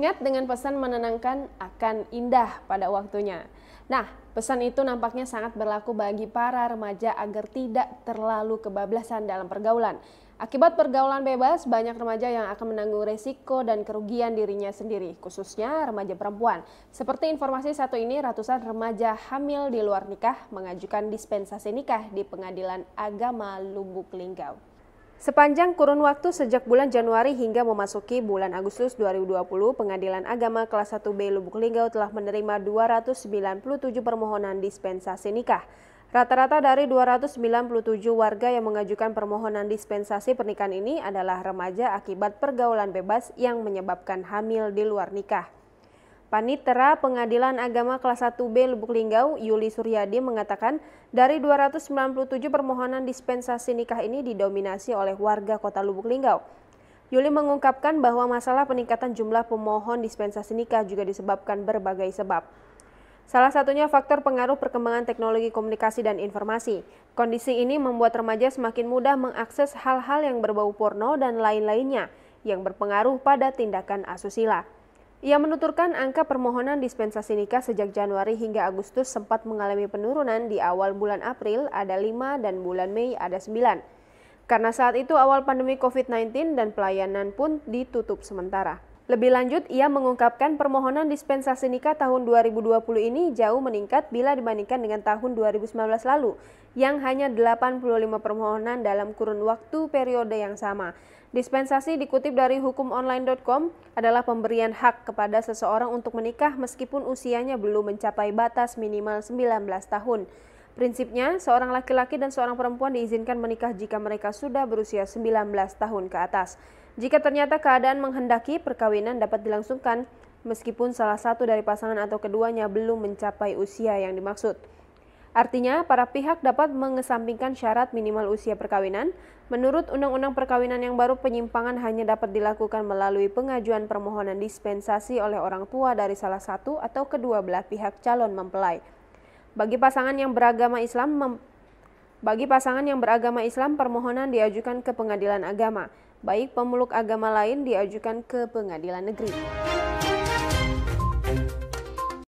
Ingat dengan pesan menenangkan akan indah pada waktunya. Nah, pesan itu nampaknya sangat berlaku bagi para remaja agar tidak terlalu kebablasan dalam pergaulan. Akibat pergaulan bebas, banyak remaja yang akan menanggung resiko dan kerugian dirinya sendiri, khususnya remaja perempuan. Seperti informasi satu ini, ratusan remaja hamil di luar nikah mengajukan dispensasi nikah di Pengadilan Agama Lubuk Linggau. Sepanjang kurun waktu sejak bulan Januari hingga memasuki bulan Agustus 2020, Pengadilan Agama Kelas 1B Lubuk Linggau telah menerima 297 permohonan dispensasi nikah. Rata-rata dari 297 warga yang mengajukan permohonan dispensasi pernikahan ini adalah remaja akibat pergaulan bebas yang menyebabkan hamil di luar nikah. Panitera Pengadilan Agama Kelas 1B Lubuk Linggau, Yuli Suryadi mengatakan, dari 297 permohonan dispensasi nikah ini didominasi oleh warga kota Lubuk Linggau. Yuli mengungkapkan bahwa masalah peningkatan jumlah pemohon dispensasi nikah juga disebabkan berbagai sebab. Salah satunya faktor pengaruh perkembangan teknologi komunikasi dan informasi. Kondisi ini membuat remaja semakin mudah mengakses hal-hal yang berbau porno dan lain-lainnya yang berpengaruh pada tindakan asusila. Ia menuturkan angka permohonan dispensasi nikah sejak Januari hingga Agustus sempat mengalami penurunan di awal bulan April ada 5 dan bulan Mei ada 9. Karena saat itu awal pandemi COVID-19 dan pelayanan pun ditutup sementara. Lebih lanjut, ia mengungkapkan permohonan dispensasi nikah tahun 2020 ini jauh meningkat bila dibandingkan dengan tahun 2019 lalu, yang hanya 85 permohonan dalam kurun waktu periode yang sama. Dispensasi dikutip dari hukumonline.com adalah pemberian hak kepada seseorang untuk menikah meskipun usianya belum mencapai batas minimal 19 tahun. Prinsipnya, seorang laki-laki dan seorang perempuan diizinkan menikah jika mereka sudah berusia 19 tahun ke atas. Jika ternyata keadaan menghendaki, perkawinan dapat dilangsungkan meskipun salah satu dari pasangan atau keduanya belum mencapai usia yang dimaksud. Artinya, para pihak dapat mengesampingkan syarat minimal usia perkawinan. Menurut Undang-Undang Perkawinan yang baru, penyimpangan hanya dapat dilakukan melalui pengajuan permohonan dispensasi oleh orang tua dari salah satu atau kedua belah pihak calon mempelai. Bagi pasangan yang beragama Islam, bagi pasangan yang beragama Islam, permohonan diajukan ke pengadilan agama baik pemeluk agama lain diajukan ke pengadilan negeri.